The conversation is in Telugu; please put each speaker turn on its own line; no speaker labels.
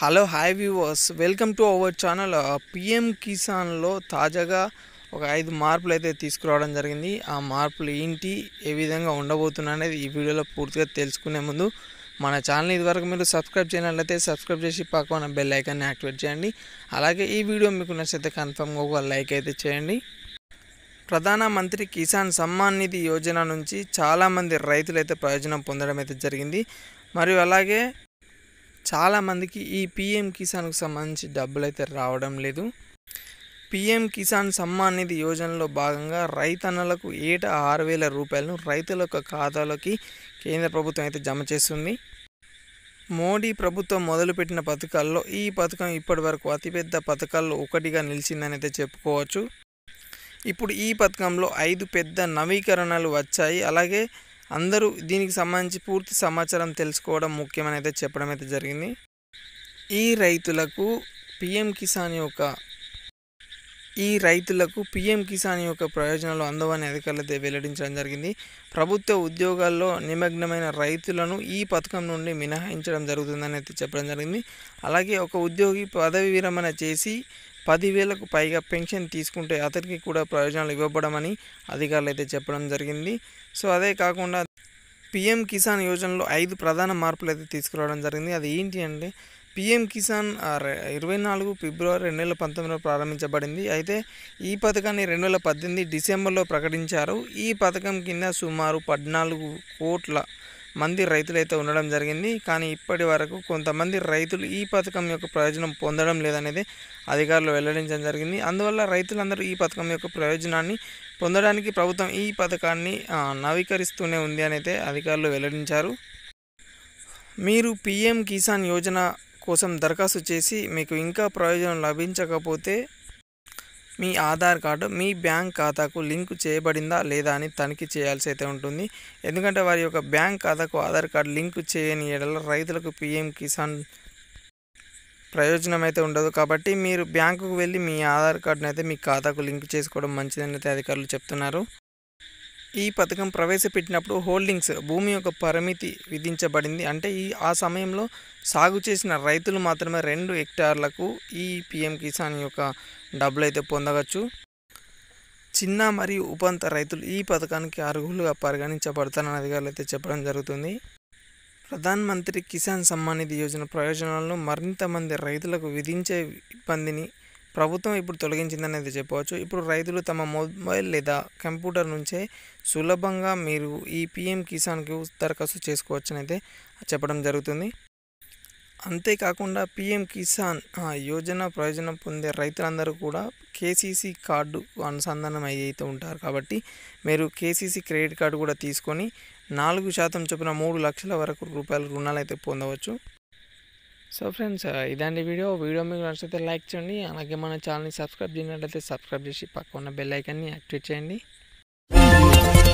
hello hi viewers welcome to our channel PM కిసాన్లో తాజాగా ఒక ఐదు మార్పులు అయితే తీసుకురావడం జరిగింది ఆ మార్పులు ఏంటి ఏ విధంగా ఉండబోతున్నా అనేది ఈ వీడియోలో పూర్తిగా తెలుసుకునే ముందు మన ఛానల్ ఇదివరకు మీరు సబ్స్క్రైబ్ చేయాలంటే సబ్స్క్రైబ్ చేసి పక్కన బెల్ ఐకాన్ని యాక్టివేట్ చేయండి అలాగే ఈ వీడియో మీకు నచ్చితే కన్ఫర్మ్గా ఒక లైక్ అయితే చేయండి ప్రధానమంత్రి కిసాన్ సమ్మాన్ నిధి యోజన నుంచి చాలామంది రైతులైతే ప్రయోజనం పొందడం అయితే జరిగింది మరియు అలాగే చాలామందికి ఈ పిఎం కిసాన్కు సంబంధించి డబ్బులు అయితే రావడం లేదు పిఎం కిసాన్ సమ్మాన్ నిధి యోజనలో భాగంగా రైతన్నలకు ఏటా ఆరు వేల రూపాయలను రైతుల యొక్క ఖాతాలోకి కేంద్ర ప్రభుత్వం అయితే జమ చేస్తుంది మోడీ ప్రభుత్వం మొదలుపెట్టిన పథకాల్లో ఈ పథకం ఇప్పటి వరకు అతిపెద్ద పథకాల్లో ఒకటిగా నిలిచిందని అయితే చెప్పుకోవచ్చు ఇప్పుడు ఈ పథకంలో ఐదు పెద్ద నవీకరణలు వచ్చాయి అలాగే అందరూ దీనికి సంబంధించి పూర్తి సమాచారం తెలుసుకోవడం ముఖ్యమని అయితే చెప్పడం అయితే జరిగింది ఈ రైతులకు పిఎం కిసాన్ యొక్క ఈ రైతులకు పిఎం కిసాన్ యొక్క ప్రయోజనాలు అందవని అధికారులతో వెల్లడించడం జరిగింది ప్రభుత్వ ఉద్యోగాల్లో నిమగ్నమైన రైతులను ఈ పథకం నుండి మినహాయించడం జరుగుతుందని అయితే చెప్పడం జరిగింది అలాగే ఒక ఉద్యోగి పదవి విరమణ చేసి పదివేలకు పైగా పెన్షన్ తీసుకుంటే అతనికి కూడా ప్రయోజనాలు ఇవ్వబడమని అధికారులు అయితే చెప్పడం జరిగింది సో అదే కాకుండా పిఎం కిసాన్ యోజనలో ఐదు ప్రధాన మార్పులు అయితే తీసుకురావడం జరిగింది అది ఏంటి అంటే పిఎం కిసాన్ ఇరవై నాలుగు ఫిబ్రవరి రెండు వేల పంతొమ్మిదిలో ప్రారంభించబడింది అయితే ఈ పథకాన్ని రెండు వేల పద్దెనిమిది డిసెంబర్లో ప్రకటించారు ఈ పథకం కింద సుమారు పద్నాలుగు కోట్ల మంది రైతులైతే ఉండడం జరిగింది కానీ ఇప్పటి వరకు కొంతమంది రైతులు ఈ పథకం యొక్క ప్రయోజనం పొందడం లేదనేది అధికారులు వెల్లడించడం జరిగింది అందువల్ల రైతులందరూ ఈ పథకం యొక్క ప్రయోజనాన్ని పొందడానికి ప్రభుత్వం ఈ పథకాన్ని నవీకరిస్తూనే ఉంది అనైతే అధికారులు వెల్లడించారు మీరు పిఎం కిసాన్ యోజన కోసం దరఖాస్తు చేసి మీకు ఇంకా ప్రయోజనం లభించకపోతే మీ ఆధార్ కార్డు మీ బ్యాంక్ ఖాతాకు లింక్ చేయబడిందా లేదా అని తనిఖీ చేయాల్సి అయితే ఉంటుంది ఎందుకంటే వారి యొక్క బ్యాంక్ ఖాతాకు ఆధార్ కార్డు లింక్ చేయని ఏడలో రైతులకు పీఎం కిసాన్ ప్రయోజనం అయితే ఉండదు కాబట్టి మీరు బ్యాంకుకు వెళ్ళి మీ ఆధార్ కార్డునైతే అయితే మీ ఖాతాకు లింక్ చేసుకోవడం మంచిదని అయితే అధికారులు చెప్తున్నారు ఈ పథకం ప్రవేశపెట్టినప్పుడు హోల్డింగ్స్ భూమి యొక్క పరిమితి విధించబడింది అంటే ఈ ఆ సమయంలో సాగు చేసిన రైతులు మాత్రమే రెండు హెక్టార్లకు ఈ పిఎం కిసాన్ యొక్క డబ్బులు అయితే పొందవచ్చు చిన్న మరియు ఉపంత రైతులు ఈ పథకానికి అర్హులుగా పరిగణించబడతారని అధికారులు అయితే చెప్పడం జరుగుతుంది ప్రధాన్ మంత్రి కిసాన్ సమ్మాన్ నిధి యోజన ప్రయోజనాలను మరింత మంది రైతులకు విధించే ఇబ్బందిని ప్రభుత్వం ఇప్పుడు తొలగించిందనేది చెప్పవచ్చు ఇప్పుడు రైతులు తమ మొబైల్ లేదా కంప్యూటర్ నుంచే సులభంగా మీరు ఈ పిఎం కిసాన్కు దరఖాస్తు చేసుకోవచ్చనైతే చెప్పడం జరుగుతుంది అంతేకాకుండా పిఎం కిసాన్ యోజన ప్రయోజనం పొందే రైతులందరూ కూడా కేసీసీ కార్డు అనుసంధానం అయితే ఉంటారు కాబట్టి మీరు కేసీసీ క్రెడిట్ కార్డు కూడా తీసుకొని నాలుగు శాతం చొప్పున మూడు లక్షల వరకు రూపాయల రుణాలు అయితే పొందవచ్చు సో ఫ్రెండ్స్ ఇదండి వీడియో వీడియో మీకు నచ్చితే లైక్ చేయండి అలాగే మన ఛానల్ని సబ్స్క్రైబ్ చేయనట్లయితే సబ్స్క్రైబ్ చేసి పక్క ఉన్న బెల్ ఐకాన్ని యాక్టివేట్ చేయండి